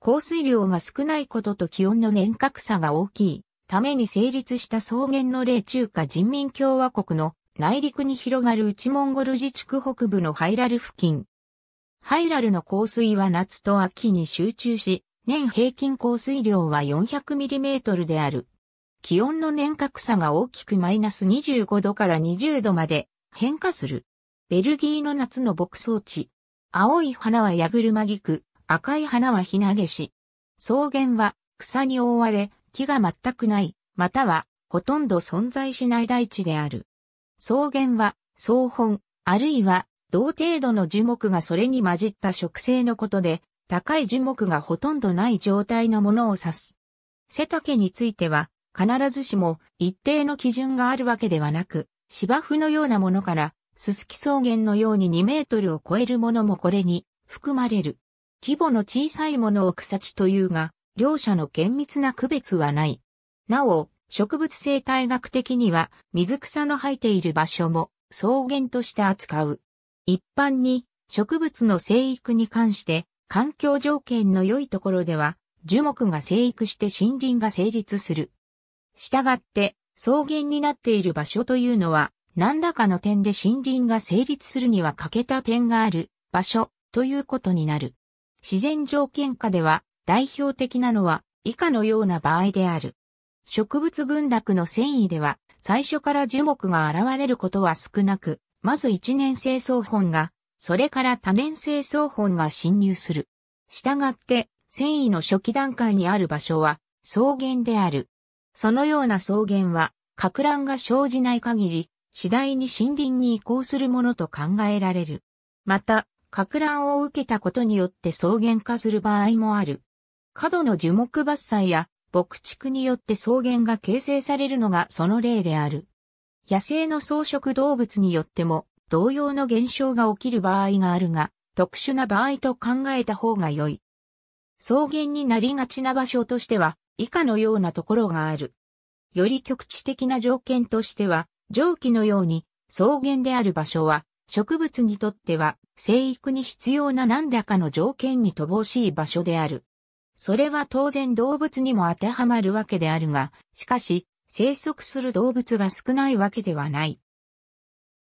降水量が少ないことと気温の年較差が大きいために成立した草原の霊中華人民共和国の内陸に広がる内モンゴル自治区北部のハイラル付近。ハイラルの降水は夏と秋に集中し、年平均降水量は 400mm である。気温の年較差が大きくマイナス25度から20度まで変化する。ベルギーの夏の牧草地。青い花は矢車ク。赤い花はひなげし。草原は草に覆われ、木が全くない、またはほとんど存在しない大地である。草原は草本、あるいは同程度の樹木がそれに混じった植生のことで、高い樹木がほとんどない状態のものを指す。背丈については、必ずしも一定の基準があるわけではなく、芝生のようなものから、すすき草原のように2メートルを超えるものもこれに含まれる。規模の小さいものを草地というが、両者の厳密な区別はない。なお、植物生態学的には水草の生えている場所も草原として扱う。一般に植物の生育に関して環境条件の良いところでは樹木が生育して森林が成立する。したがって草原になっている場所というのは何らかの点で森林が成立するには欠けた点がある場所ということになる。自然条件下では代表的なのは以下のような場合である。植物群落の繊維では最初から樹木が現れることは少なく、まず一年生草本が、それから多年生草本が侵入する。したがって、繊維の初期段階にある場所は草原である。そのような草原は、格乱が生じない限り、次第に森林に移行するものと考えられる。また、格乱を受けたことによって草原化する場合もある。過度の樹木伐採や牧畜によって草原が形成されるのがその例である。野生の草食動物によっても同様の現象が起きる場合があるが、特殊な場合と考えた方が良い。草原になりがちな場所としては、以下のようなところがある。より局地的な条件としては、上記のように草原である場所は植物にとっては生育に必要な何らかの条件に乏しい場所である。それは当然動物にも当てはまるわけであるが、しかし生息する動物が少ないわけではない。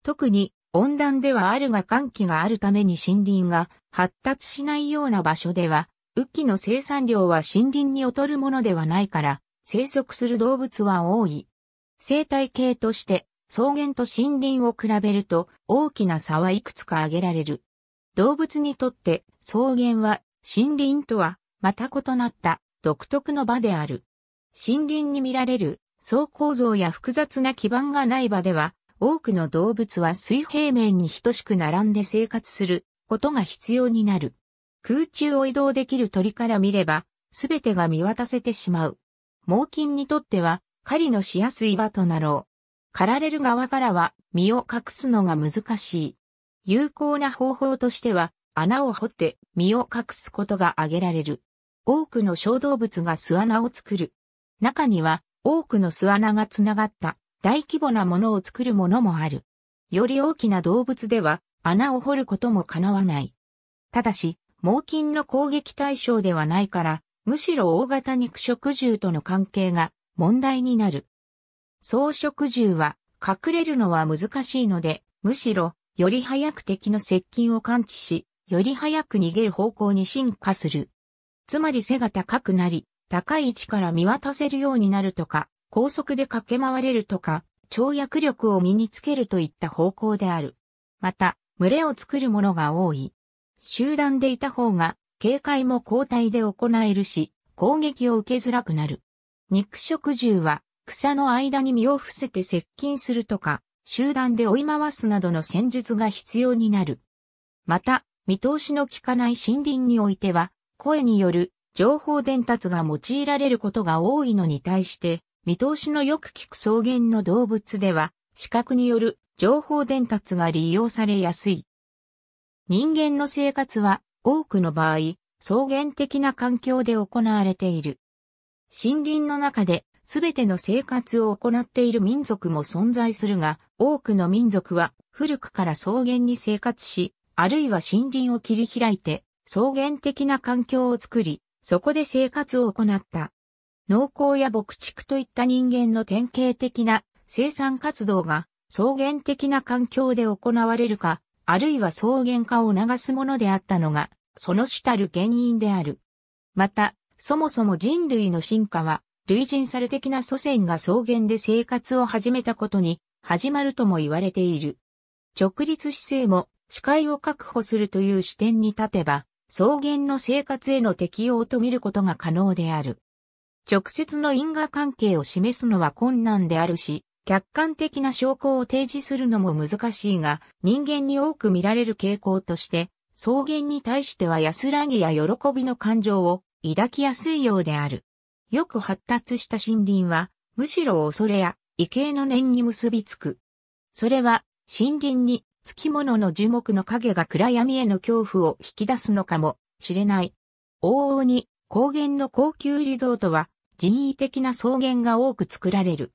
特に温暖ではあるが寒気があるために森林が発達しないような場所では、雨季の生産量は森林に劣るものではないから、生息する動物は多い。生態系として草原と森林を比べると大きな差はいくつか挙げられる。動物にとって草原は森林とはまた異なった独特の場である。森林に見られる層構造や複雑な基盤がない場では多くの動物は水平面に等しく並んで生活することが必要になる。空中を移動できる鳥から見ればすべてが見渡せてしまう。猛禽にとっては狩りのしやすい場となろう。狩られる側からは身を隠すのが難しい。有効な方法としては、穴を掘って身を隠すことが挙げられる。多くの小動物が巣穴を作る。中には多くの巣穴がつながった大規模なものを作るものもある。より大きな動物では穴を掘ることも叶わない。ただし、猛禽の攻撃対象ではないから、むしろ大型肉食獣との関係が問題になる。草食獣は隠れるのは難しいので、むしろより早く敵の接近を感知し、より早く逃げる方向に進化する。つまり背が高くなり、高い位置から見渡せるようになるとか、高速で駆け回れるとか、跳躍力を身につけるといった方向である。また、群れを作るものが多い。集団でいた方が、警戒も交代で行えるし、攻撃を受けづらくなる。肉食獣は、草の間に身を伏せて接近するとか、集団で追い回すなどの戦術が必要になる。また、見通しの効かない森林においては、声による情報伝達が用いられることが多いのに対して、見通しのよく効く草原の動物では、視覚による情報伝達が利用されやすい。人間の生活は多くの場合、草原的な環境で行われている。森林の中ですべての生活を行っている民族も存在するが、多くの民族は古くから草原に生活し、あるいは森林を切り開いて、草原的な環境を作り、そこで生活を行った。農耕や牧畜といった人間の典型的な生産活動が草原的な環境で行われるか、あるいは草原化を促すものであったのが、その主たる原因である。また、そもそも人類の進化は類人猿的な祖先が草原で生活を始めたことに始まるとも言われている。直立姿勢も視界を確保するという視点に立てば、草原の生活への適応と見ることが可能である。直接の因果関係を示すのは困難であるし、客観的な証拠を提示するのも難しいが、人間に多く見られる傾向として、草原に対しては安らぎや喜びの感情を抱きやすいようである。よく発達した森林は、むしろ恐れや異形の念に結びつく。それは、森林に、つきものの樹木の影が暗闇への恐怖を引き出すのかもしれない。往々に、高原の高級リゾートは、人為的な草原が多く作られる。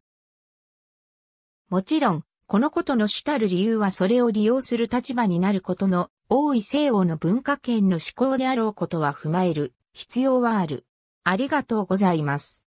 もちろん、このことの主たる理由はそれを利用する立場になることの多い西欧の文化圏の思考であろうことは踏まえる必要はある。ありがとうございます。